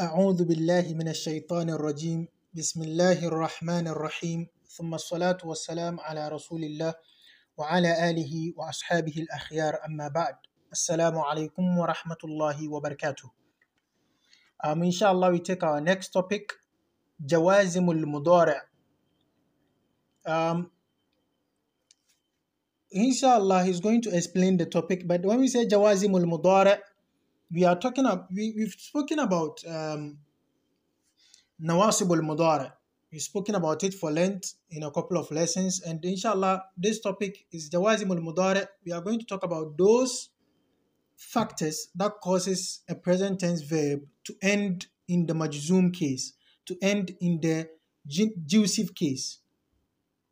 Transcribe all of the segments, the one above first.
أعوذ بالله من الشيطان الرجيم بسم الله الرحمن الرحيم ثم الصلاة والسلام على رسول الله وعلى آله وأصحابه الأخيار أما بعد السلام عليكم ورحمة الله وبركاته um, إن شاء الله we take our next topic جوازم المضارع um, إن شاء الله he's going to explain the topic but when we say جوازم المضارع we are talking about, we, we've spoken about um, Nawasib mudara We've spoken about it for length in a couple of lessons. And inshallah, this topic is jawazimul al-Mudara. We are going to talk about those factors that causes a present tense verb to end in the majzum case, to end in the jusive case.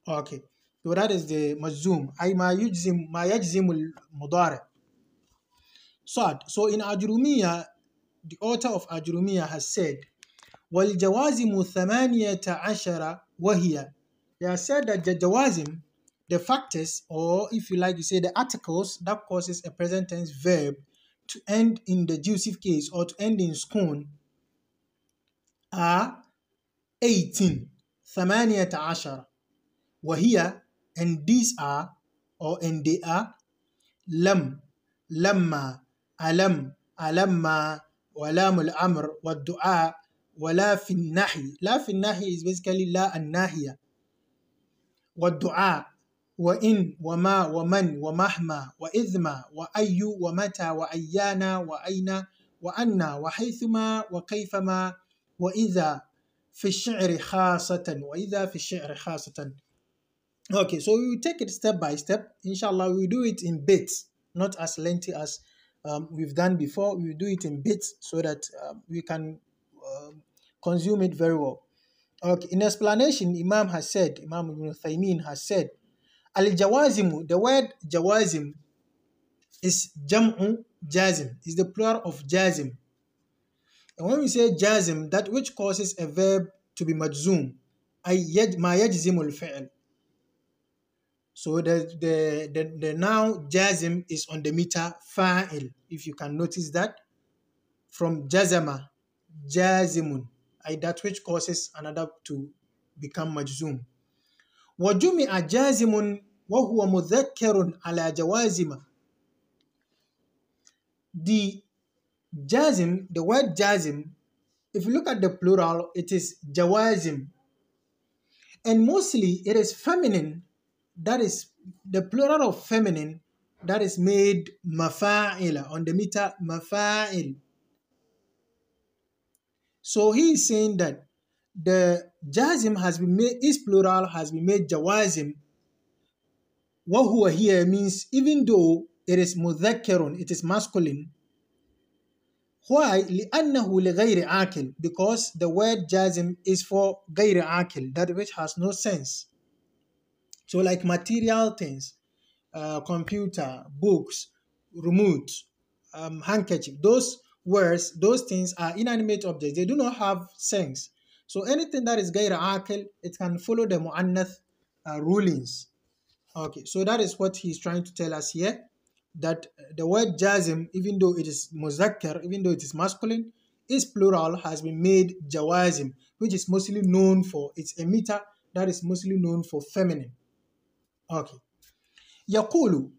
Okay. So that is the majzum. I ma يجزم ma يجزم المضارع Sad. So in Ajrumiya, the author of Ajrumiya has said, وَالْجَوَازِمُ ثَمَانِيَةَ عَشَرَ وَهِيَ They have said that the jawazim, the factors, or if you like, you say the articles that causes a present tense verb to end in the jusive case or to end in scorn are 18. ثمانية عشر وهي and these are or and they are لم لما ألم ألم ولام الأمر والدعاء ولا في النهي لا في النهي is basically لا الناهية والدعاء وإن وما ومن ومهما وإذما وأي ومتى وأيانا وأين وأنا وحيثما وكيفما وإذا في الشعر خاصة وإذا في الشعر خاصة Okay, so we will take it step by step. Inshallah, we will do it in bits, not as lengthy as um, we've done before. We do it in bits so that uh, we can uh, consume it very well. Okay, in explanation, Imam has said, Imam Ibn Thaymin has said, Al Jawazimu, the word Jawazim is Jam'u Jazim, is the plural of Jazim. And when we say Jazim, that which causes a verb to be majzum, ay yaj, ma yajzimul fi'l, so the, the, the, the now jazm is on the meter fa'il, if you can notice that. From jazama, jazimun, that which causes another to become majzum. وجمع جازم وهو مذكر kerun جوازم. The jazim, the word jazim, if you look at the plural, it is jawazim. And mostly it is feminine that is the plural of feminine that is made mafa'ila on the meter mafa'il. So he is saying that the jazim has been made, Its plural has been made jawazim. Wahua here means even though it is mudhakkarun, it is masculine. Why? لأنه لغير عاقل because the word jazim is for غير عاقل that which has no sense. So, like material things, uh, computer, books, remote, um, handkerchief, those words, those things are inanimate objects. They do not have sense. So, anything that is gaira Akel, it can follow the mu'annath uh, rulings. Okay, so that is what he's trying to tell us here that the word jazim, even though it is muzakkar, even though it is masculine, its plural has been made jawazim, which is mostly known for its emitter, that is mostly known for feminine. أوكي يقول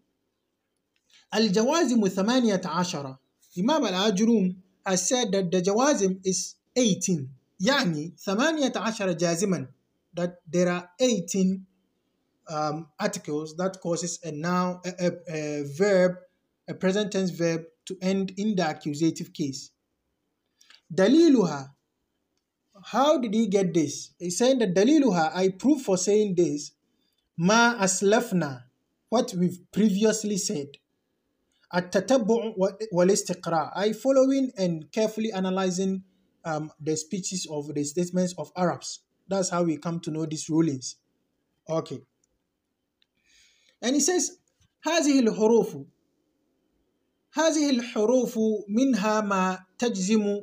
الجوازم ثمانية عشرة إمام الأجروم said that the jawazim is 18 يعني ثمانية عشر جازما that there are 18 um, articles that causes a noun a, a, a verb a present tense verb to end in the accusative case دليلها how did he get this? he said that Daliluha, I prove for saying this, ma aslafna, what we've previously said. At-tatabu' wal-istiqra, I following and carefully analyzing um, the speeches of the statements of Arabs. That's how we come to know these rulings. Okay. And he says, هذه الحروف هذه الحروف منها ما تجزم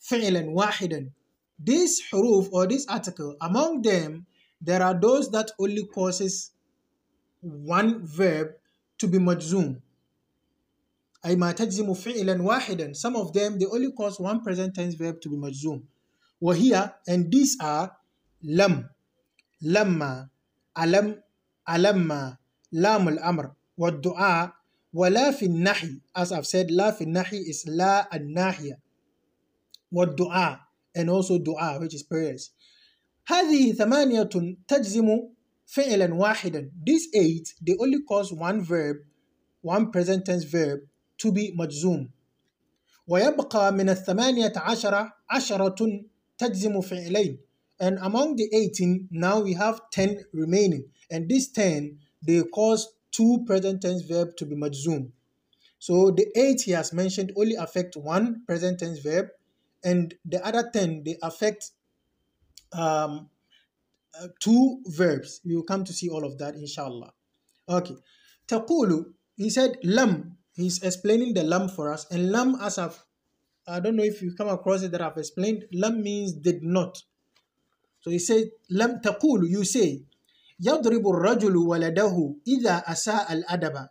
فعلا واحدا. This حروف or this article, among them, there are those that only causes one verb to be majzum. Some of them, they only cause one present tense verb to be majzum. وهي, and these are لم, لما, ألم, ألما, لام الأمر, والدعاء, ولا في النحي. As I've said, la في النحي is لا الناحية. والدعاء, and also dua, which is prayers. هذه ثمانية تجزم فعلا واحدا These eight, they only cause one verb, one present tense verb to be مجزوم ويبقى من الثمانية عشرة عشرة تجزم فعلين And among the 18, now we have 10 remaining. And these 10, they cause two present tense verb to be majzoom. So the 8 he has mentioned only affect one present tense verb, and the other 10, they affect um, uh, two verbs. We will come to see all of that, inshallah. Okay. Taqulu, he said lam. He's explaining the lam for us. And lam, as I've, I don't know if you come across it that I've explained, lam means did not. So he said, lam taqulu, you say, يضرب waladahu ida asa al الأدب.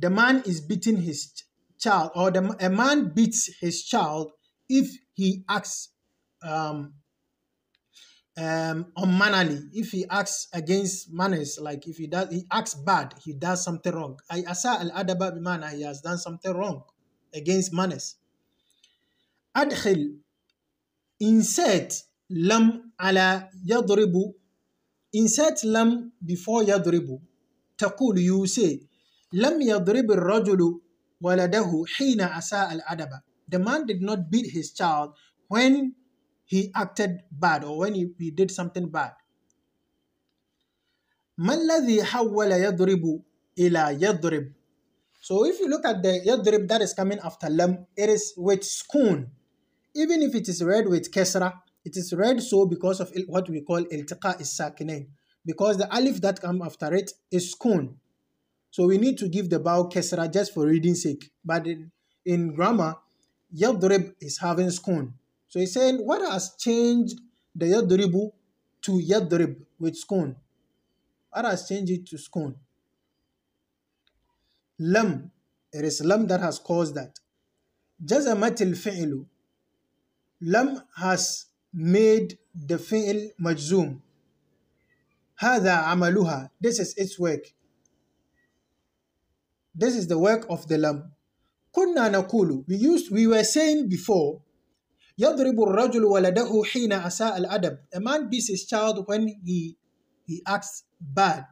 The man is beating his child, or the, a man beats his child if he acts um, um, unmannerly, if he acts against manners, like if he does, he acts bad, he does something wrong. I asa al adaba bimana, he has done something wrong against manners. Adhil, insert lam ala yadribu, insert lam before yadribu. تقول you say لم يضرب الرجل ولده حين أساء الأدب. The man did not beat his child when he acted bad or when he, he did something bad. So if you look at the yadrib that is coming after lam, it is with scoon. Even if it is read with kesra, it is read so because of what we call iltiqa is sakinain. Because the alif that come after it is scoon. So we need to give the bow kesra just for reading sake. But in, in grammar, yadrib is having scoon. So he's saying, what has changed the yadribu to yadrib with scorn? What has changed it to scorn? Lam. It is lam that has caused that. Jazamatil fi'lu. Lam has made the fi'l majzum. Hada amaluha. This is its work. This is the work of the lam. Kunna nakulu. We used, we were saying before يضرب الرجل ولده حين أساء الأدب a man beats his child when he he acts bad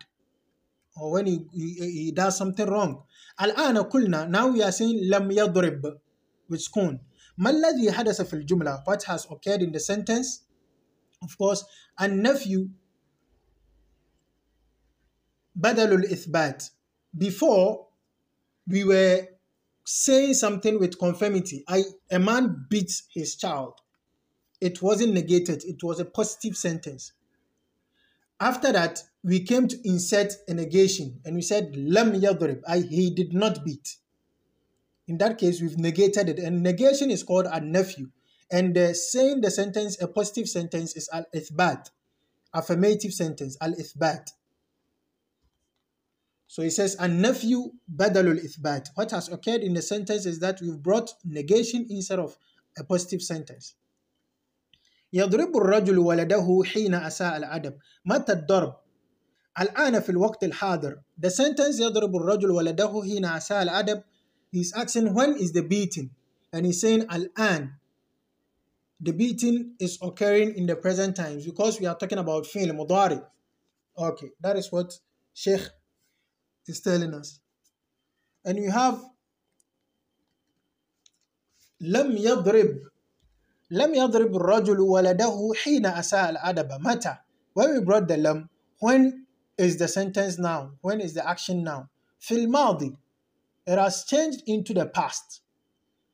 or when he, he, he does something wrong الآن قلنا now we are saying لم يضرب with scorn ما الذي حدث في الجملة what has occurred in the sentence of course nephew بدل الإثبات before we were saying something with conformity. I a man beats his child. It wasn't negated, it was a positive sentence. After that, we came to insert a negation and we said, Lam Yadrib, I he did not beat. In that case, we've negated it. And negation is called a nephew. And uh, saying the sentence, a positive sentence, is al ithbat, affirmative sentence, al ithbat. So he says, and nephew badalul ithbat. What has occurred in the sentence is that we've brought negation instead of a positive sentence. يضرب الرجل ولده حين أساء الأدب. متى الضرب؟ الآن في الوقت الحاضر. The sentence يضرب الرجل ولده حين أساء الأدب. He's asking when is the beating? And he's saying الآن. The beating is occurring in the present times because we are talking about fi'l مضارع. Okay, that is what Sheikh is telling us. And we have لم يضرب لم يضرب الرجل ولده حين أساء الأدب متى when we brought the lam when is the sentence now? when is the action now? في الماضي it has changed into the past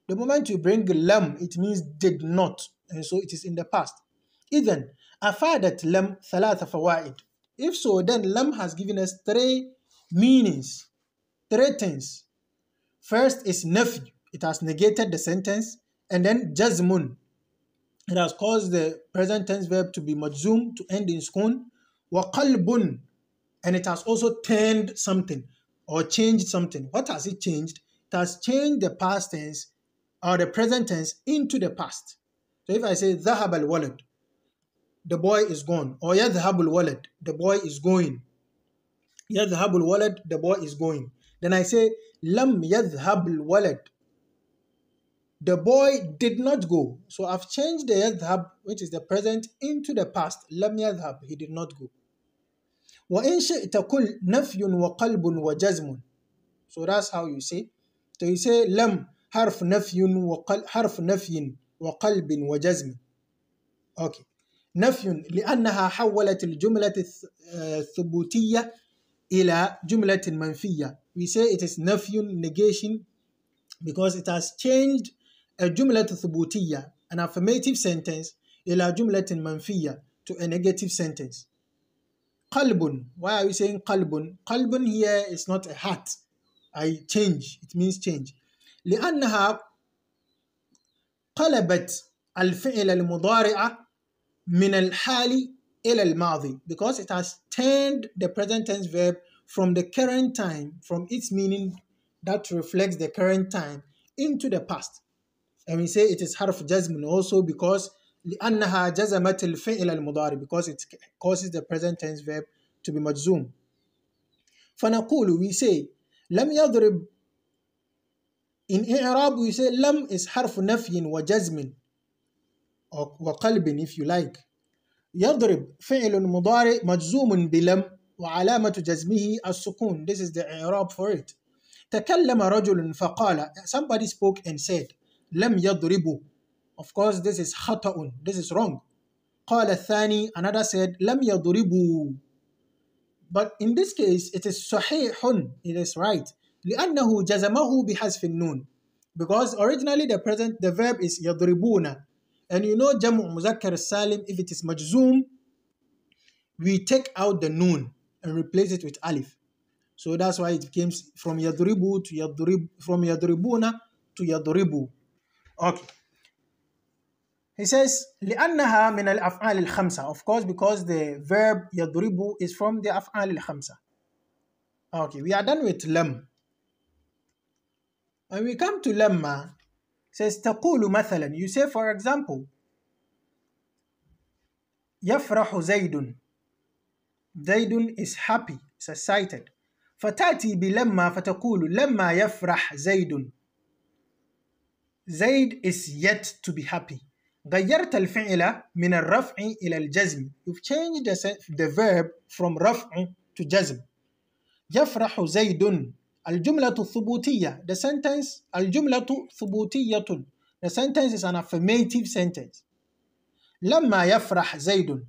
the moment you bring lam it means did not and so it is in the past إذن أفادت لم ثلاث فوائد if so then lam has given us three meanings, threatens. First is nephew. It has negated the sentence. And then jazmun. It has caused the present tense verb to be majzum, to end in skun. Waqalbun. And it has also turned something or changed something. What has it changed? It has changed the past tense or the present tense into the past. So if I say the al-walad, the boy is gone, or yadhab al-walad, the boy is going, يذهب الولد the boy is going then I say لم يذهب الولد the boy did not go so I've changed the يذهب which is the present into the past لم يذهب he did not go وإن شئت كل نفي وقلب وجزم so that's how you say so you say لم حرف نفي وقل حرف نفي وقلب وجزم okay نفي لأنها حولت الجملة الثبوتية إلى جملة منفية. We say it is نفي negation because it has changed a جملة ثبوتية an affirmative sentence إلى جملة منفية to a negative sentence. قلب why are we saying قلب قلب here is not a heart I change it means change لأنها قلبت الفعل المضارع من الحال إلى الماضي because it has turned the present tense verb from the current time, from its meaning that reflects the current time, into the past. And we say it is harf jazm also because لأنها جزمت الفعل المضارع because it causes the present tense verb to be مجزوم. فنقول we say لم يضرب in arab we say لم is nafin نفي وجزم or وقلب if you like يضرب فعل مضارع مجزوم بلم وعلامة جزمه السكون this is the إعراب for it تكلم رجل فقال somebody spoke and said لم يضرب of course this is خطأ this is wrong قال الثاني another said لم يضرب but in this case it is صحيح it is right لأنه جزمه بحذف النون because originally the present the verb is يضربون And you know Jamu Muzakkar Salim, if it is majzoom, we take out the Noon and replace it with Alif. So that's why it comes from Yadribu to Yadrib, from Yadribuna to Yadribu. Okay. He says, لأنها من الأفعال الخمسة. Of course, because the verb yadribu is from the أفعال الخمسة. Okay, we are done with lam. And we come to lamma. says تقول مثلا you say for example يفرح زيد زيد is happy is excited فتأتي بلما فتقول لما يفرح زيد زيد is yet to be happy غيرت الفعل من الرفع إلى الجزم you've changed the, the verb from رفع to جزم يفرح زيد الجملة الثبوتية the sentence الجملة ثبوتية the sentence is an affirmative sentence لما يفرح زيد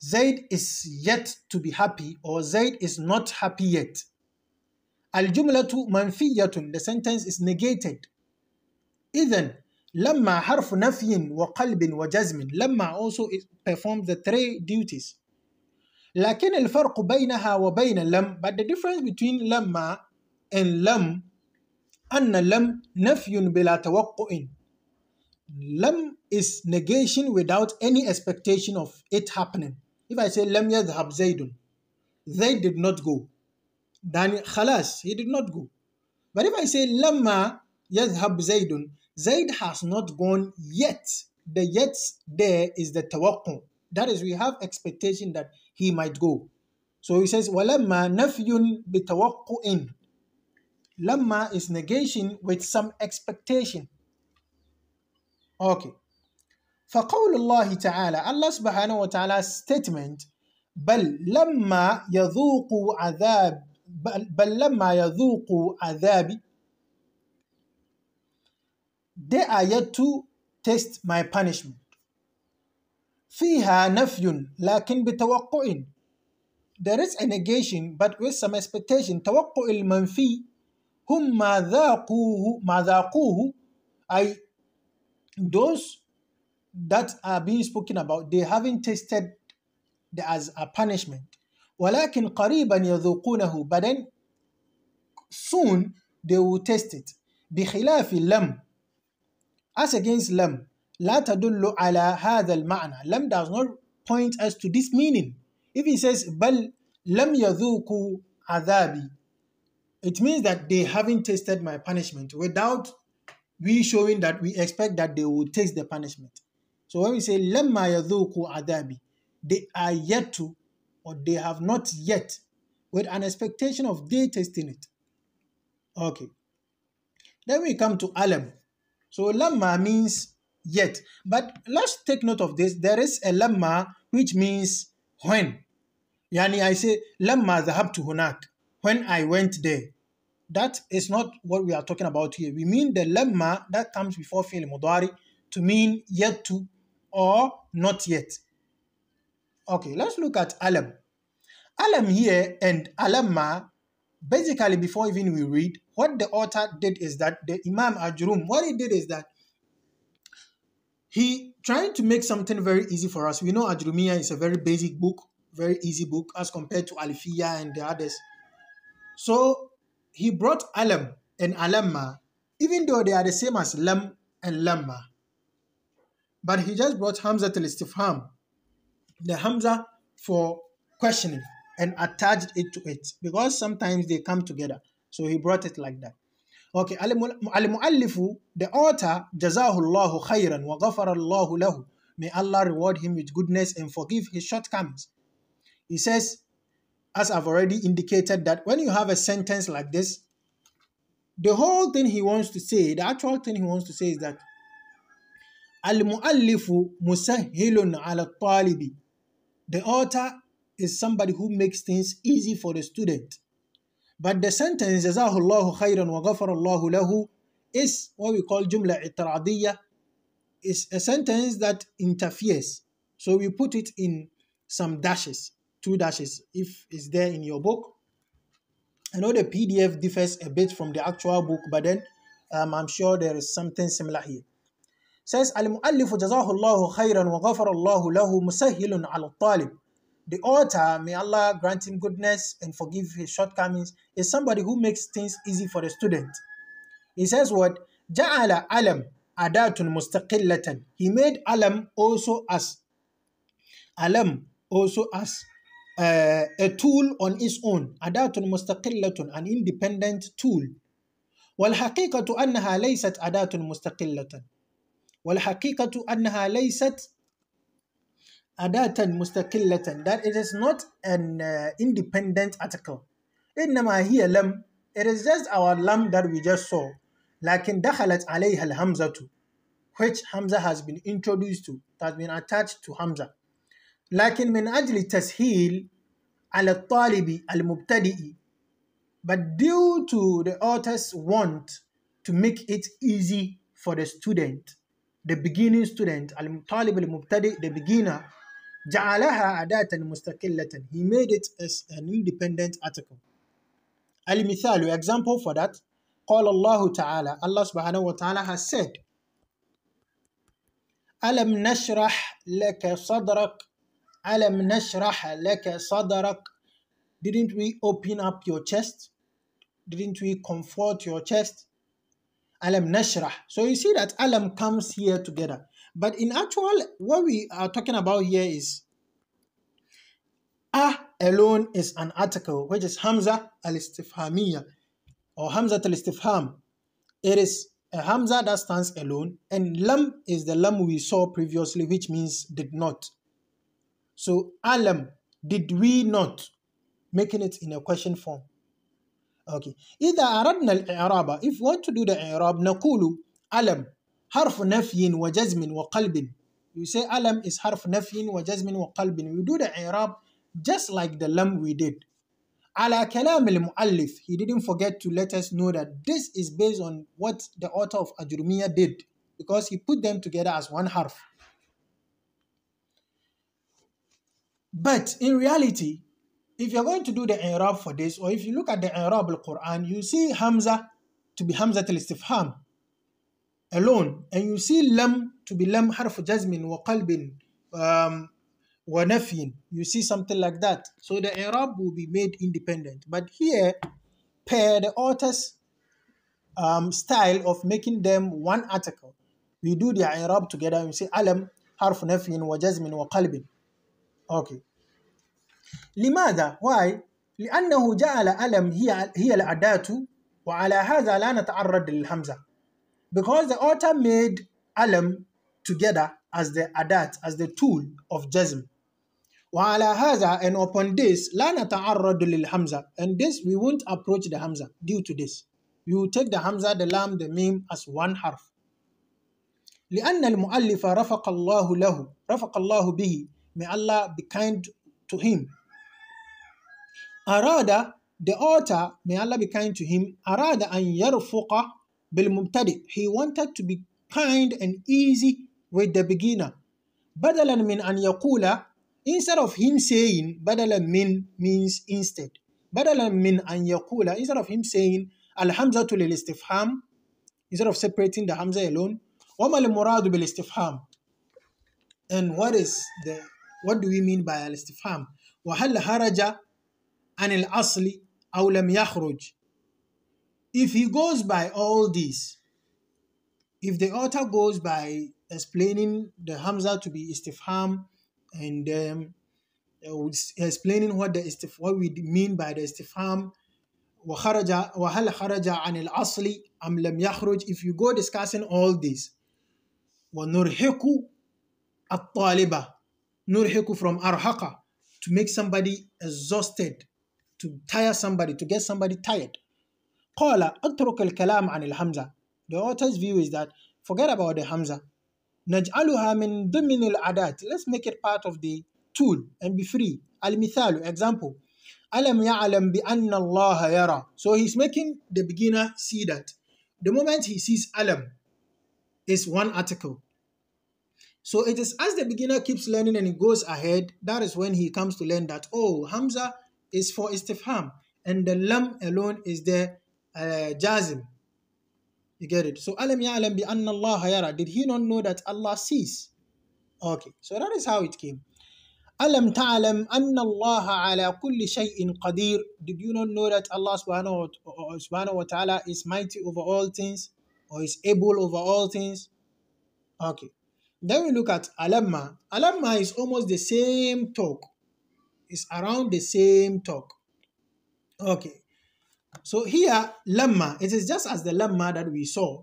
زيد is yet to be happy or زيد is not happy yet الجملة منفية the sentence is negated إذن لما حرف نفي وقلب وجزم لما also performs the three duties لكن الفرق بينها وبين لم but the difference between لما and لم أن لم نفي بلا توقع لم is negation without any expectation of it happening if I say لم يذهب زيد they did not go then خلاص he did not go but if I say لما يذهب زيد زيد has not gone yet the yet there is the توقع that is we have expectation that he might go. So he says, وَلَمَّا نَفْيٌ بِتَوَقُّئٍ Lamma is negation with some expectation. Okay. فقول الله تعالى الله wa وتعالى statement بل لما يَذُوقُ عذاب بل, لما يَذُوقُ عذابي they are yet to taste my punishment فيها نفي لكن بتوقع There is a negation but with some expectation توقع المنفي هم ما ذاقوه ما ذاقوه أي those that are being spoken about they haven't tasted as a punishment ولكن قريبا يذوقونه but then soon they will taste it بخلاف لم as against لم La Lam does not point us to this meaning. If he says, bal lam yadhuku adhabi, it means that they haven't tasted my punishment without we showing that we expect that they will taste the punishment. So when we say, lamma yadhuku adhabi, they are yet to, or they have not yet, with an expectation of they tasting it. Okay. Then we come to alam. So lama means yet. But let's take note of this. There is a lemma which means when. Yani I say lemma zahab to hunak. When I went there. That is not what we are talking about here. We mean the lemma that comes before fi'l mudari to mean yet to or not yet. Okay, let's look at alam. Alam here and alamma, basically before even we read, what the author did is that the Imam Ajrum, what he did is that he tried to make something very easy for us. We know Adrumia is a very basic book, very easy book as compared to Alfiya and the others. So he brought Alam and Alamma, even though they are the same as Lam and Lamma. But he just brought Hamza to Ham, the Hamza for questioning, and attached it to it because sometimes they come together. So he brought it like that. Okay, al-mu'allifu, the author, jazahullahu khayran wa ghafarallahu lahu. May Allah reward him with goodness and forgive his shortcomings. He says, as I've already indicated, that when you have a sentence like this, the whole thing he wants to say, the actual thing he wants to say is that Al-Mu'allifu Musahilun ala talibi. The author is somebody who makes things easy for the student. But the sentence الله خيرا وغفر الله له is what we call Jumla Itiradiyya. It's a sentence that interferes. So we put it in some dashes, two dashes, if it's there in your book. I know the PDF differs a bit from the actual book, but then um, I'm sure there is something similar here. Says Al جزاه الله خيرا wa الله له مسهل al talib. The author, may Allah grant him goodness and forgive his shortcomings, is somebody who makes things easy for the student. He says what? Ja'ala alam adatun mustaqillatan. He made alam also as alam also as uh, a tool on its own. Adatun mustaqillatun, an independent tool. والحقيقة أنها ليست أدات مستقلة والحقيقة أنها ليست adatan mustaqillatan that it is not an uh, independent article إنما هي لم it is just our lam that we just saw in دخلت عليها alhamzatu, which Hamza has been introduced to has been attached to Hamza in من tasheel al-talibi al المبتدئ but due to the author's want to make it easy for the student the beginning student al-talib al-mubtadi the beginner جعلها أداة مستقلة he made it as an independent article المثال example for that قال الله تعالى الله سبحانه وتعالى has said ألم نشرح لك صدرك ألم نشرح لك صدرك didn't we open up your chest didn't we comfort your chest ألم نشرح so you see that ألم comes here together But in actual, what we are talking about here is ah alone is an article which is Hamza al istifhamiyya or Hamza al istifham. It is a Hamza that stands alone, and lam is the lam we saw previously, which means did not. So alam, did we not, making it in a question form. Okay. إذا the الإعراب if we want to do the إعراب نقول alam harf nafyin wa jazmin wa qalbin. You say alam is harf nafyin wa jazmin wa qalbin. We do the i'rab just like the lam we did. Ala kalam al-mu'allif. He didn't forget to let us know that this is based on what the author of Ajurmiya did because he put them together as one harf. But in reality, if you're going to do the i'rab for this, or if you look at the i'rab al-Quran, you see Hamza to be Hamza al-istifham alone and you see lam to be lam harf jazmin wa qalbin um, wa nafin you see something like that so the arab will be made independent but here per the author's um, style of making them one article we do the arab together and we say alam harf nafin wa jazmin wa qalbin okay لماذا why لأنه جعل ألم هي هي الأداة وعلى هذا لا نتعرض للهمزة because the altar made Alam together as the adat, as the tool of jazm. وعلى هذا and upon this لا نتعرض للhamza and this we won't approach the hamza due to this we will take the hamza the lam the mim as one harf لأن المؤلف رفق الله له رفق الله به may Allah be kind to him أراد the author may Allah be kind to him أراد أن يرفق bil mubtadi he wanted to be kind and easy with the beginner badalan min an yaqula instead of him saying badalan min means instead badalan min an yaqula instead of him saying al hamzatu lil istifham instead of separating the hamza alone wama al muradu bil istifham and what is the what do we mean by al istifham وهل هرج عن الأصل أو لم يخرج if he goes by all this, if the author goes by explaining the Hamza to be istifham and um, explaining what the istif- what we mean by the istifham, وخرج وهل خرج عن asli if you go discussing all this ونرهق الطالبة from arhaka to make somebody exhausted to tire somebody to get somebody tired قال اترك الكلام عن الهمزة The author's view is that forget about the hamza. نجعلها من ضمن العادات. Let's make it part of the tool and be free. المثال example. ألم يعلم بأن الله يرى. So he's making the beginner see that. The moment he sees alam is one article. So it is as the beginner keeps learning and he goes ahead, that is when he comes to learn that, oh, Hamza is for istifham and the lam alone is there uh, Jazim, You get it? So alam ya'lam bi anna Allah yara. Did he not know that Allah sees? Okay, so that is how it came. Alam ta'lam anna Allah ala kulli shay'in qadir. Did you not know that Allah subhanahu wa, uh, subhanahu wa ta'ala is mighty over all things or is able over all things? Okay. Then we look at alamma. Alamma is almost the same talk. It's around the same talk. Okay. So here, lamma, it is just as the lamma that we saw.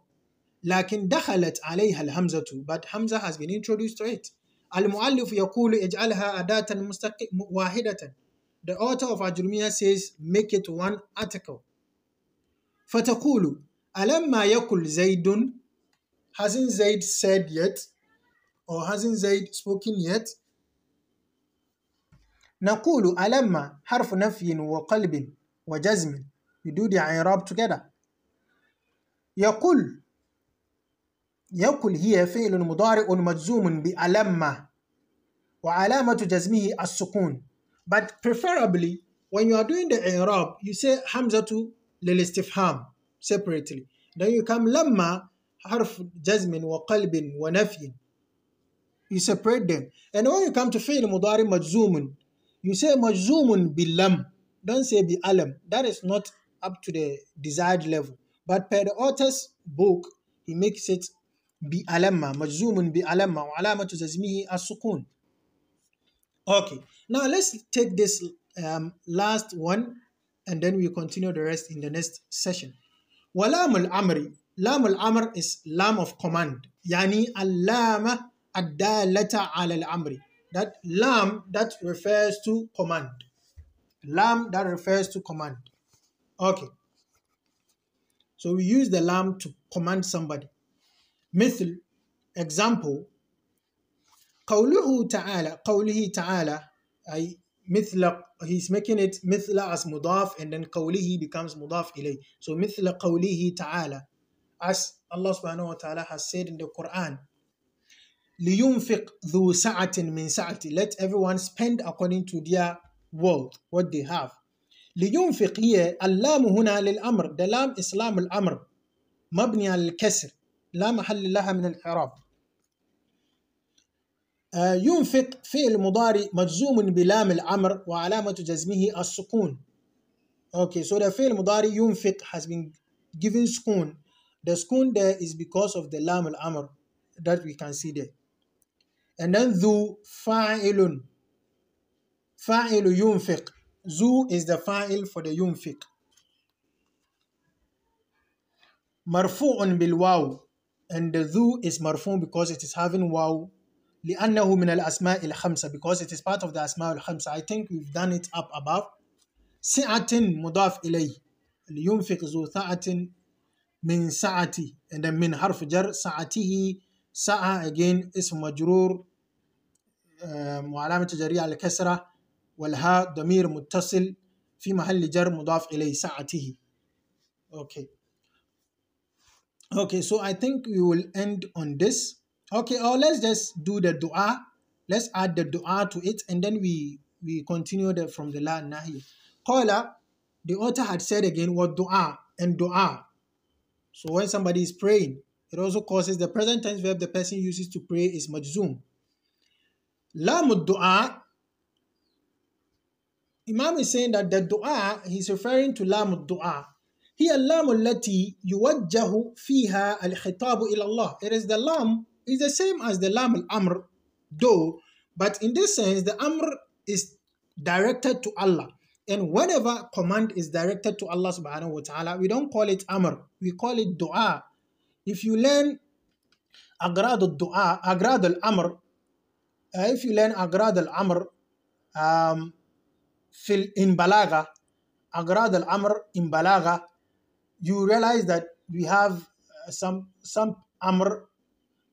لكن دخلت عليها الهمزة but Hamza has been introduced to it. المؤلف يقول اجعلها أداة مستق... واحدة. The author of Ajurmiya says make it one article. فتقول ألما يقل زيد hasn't Zaid said yet or hasn't Zaid spoken yet نقول ألما حرف نفي وقلب وجزم we do the i'rab together. يقول يقول هي فعل مضارع مجزوم بألمة وعلامة جزمه السكون but preferably when you are doing the i'rab you say hamzatu للاستفهام separately then you come لما حرف جزم وقلب ونفي you separate them and when you come to فعل مضارع مجزوم you say مجزوم باللم don't say بألم that is not up to the desired level. But per the author's book, he makes it بألمة مجزوم بألمة وعلامة as السكون. Okay, now let's take this um, last one and then we continue the rest in the next session. amri, lam al amr is lam of command يعني اللام الدالة على الأمر that lam that refers to command lam that refers to command Okay. So we use the lamb to command somebody. مثل example قوله تعالى قوله تعالى أي مثل he's making it مثل as مضاف and then قوله becomes مضاف إليه so مثل قوله تعالى as Allah subhanahu wa ta'ala has said in the Quran لينفق ذو سعة من سعة let everyone spend according to their wealth what they have لينفق هي اللام هنا للأمر ده لام إسلام الأمر مبني على الكسر لا محل لها من الإعراب آه، ينفق فعل مضارع مجزوم بلام الأمر وعلامة جزمه السكون Okay, so the فعل مضارع ينفق has been given سكون The سكون there is because of the لام الأمر that we can see there. And then ذو فاعل فاعل ينفق zu is the fa'il for the ينفق مرفوع بالواو and the ذو is مرفوع because it is having واو لأنه من الأسماء الخمسة because it is part of the أسماء الخمسة I think we've done it up above سعة مضاف إليه لينفق ذو سعة من سعتي and then من حرف جر سعته سعة again اسم مجرور آه، وعلامة جريئة الكسرة والهاء ضمير متصل في محل جر مضاف إليه ساعته okay okay so I think we will end on this okay or let's just do the dua let's add the dua to it and then we we continue the, from the la nahi Kola, the author had said again what dua and dua so when somebody is praying it also causes the present tense verb the person uses to pray is majzum lam dua Imam is saying that the dua, he's referring to lam dua. Here, lam التي يوجه fiha al إلى ilallah. It is the lam, is the same as the lam al-amr, though, but in this sense, the amr is directed to Allah. And whenever command is directed to Allah subhanahu wa ta'ala, we don't call it amr, we call it dua. If you learn agrad al-dua, agrad al-amr, uh, if you learn agrad al-amr, um, fil in balagha, agrad al amr in you realize that we have uh, some some amr,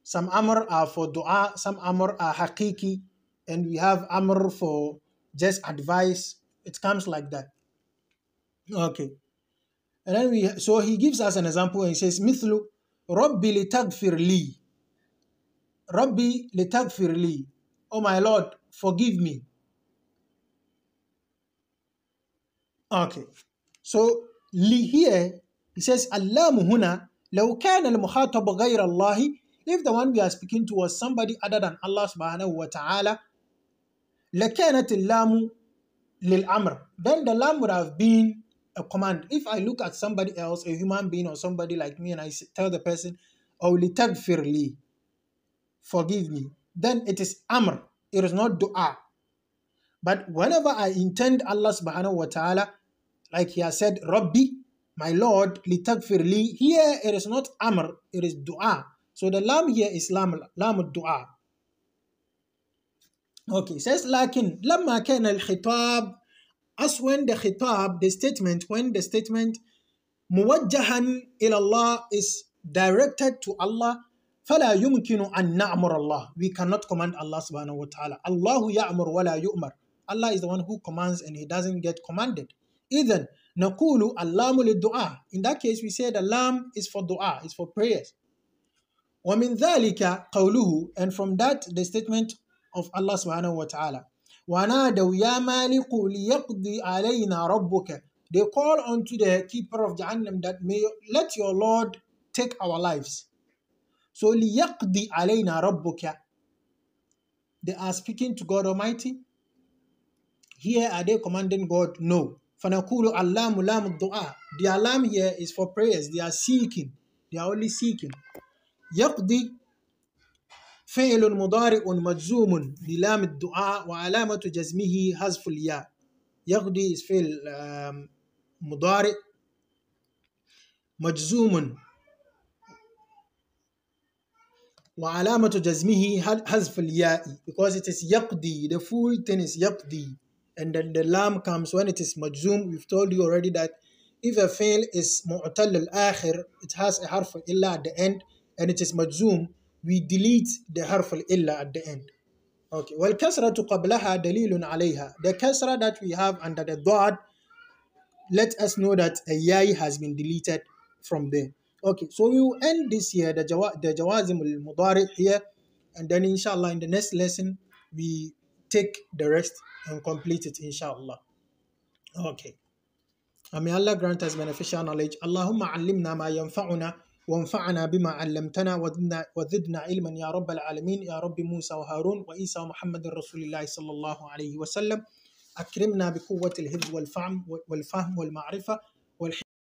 some amr are for dua, some amr are hakiki, and we have amr for just advice. It comes like that. Okay. And then we so he gives us an example and he says, Mithlu, Rabbi litagfir li. Rabbi litagfir li. Oh my Lord, forgive me. Okay. So here he says Allah muhuna لو كان المخاطب غير الله if the one we are speaking to was somebody other than Allah subhanahu wa ta'ala لكانت اللام للأمر then the lam would have been a command if I look at somebody else a human being or somebody like me and I tell the person أو لتغفر لي forgive me then it is amr it is not dua but whenever I intend Allah subhanahu wa ta'ala like he has said, Rabbi, my Lord, litagfirli. Here it is not amr, it is dua. So the lam here is lam, lam dua. Okay, it says, lakin lamma kana al-khitab. As when the khitab, the statement, when the statement muwajjahan ila Allah is directed to Allah, فلا يمكن أن نعمر الله. We cannot command Allah subhanahu wa ta'ala. الله wa la يؤمر. Allah is the one who commands and he doesn't get commanded. إذن نقول اللام للدعاء in that case we say the lam is for dua is for prayers ومن ذلك قوله and from that the statement of Allah subhanahu wa ta'ala ونادوا يا مالك ليقضي علينا ربك they call unto the keeper of Jahannam that may let your Lord take our lives so ليقضي علينا ربك they are speaking to God Almighty here are they commanding God no فنقول اللام لام الدعاء دي alarm هي is for prayers they are seeking they are only seeking يقضي فعل مضارع مجزوم للام الدعاء وعلامة جزمه حذف الياء يقضي is فعل مضارع مجزوم وعلامة جزمه حذف الياء because it is يقضي the full tense يقضي and then the lamb comes when it is majzum. We've told you already that if a fail is mu'tal al-akhir, it has a harf al-illa at the end and it is majzum, we delete the harf al-illa at the end. Okay, well, kasratu qablaha dalilun alayha. The kasra that we have under the dot let us know that a yai has been deleted from there. Okay, so we will end this year the, jawa the jawazim al-mudari here, and then inshallah in the next lesson, we take the rest and complete it, inshallah. Okay. And may Allah grant us beneficial knowledge. Allahumma allimna ma yanfa'una وانفعنا بما علمتنا وزدنا علما يا رب العالمين يا رب موسى وهارون وعيسى ومحمد رسول الله صلى الله عليه وسلم أكرمنا بقوة الهب والفهم والفهم والمعرفة والحكمة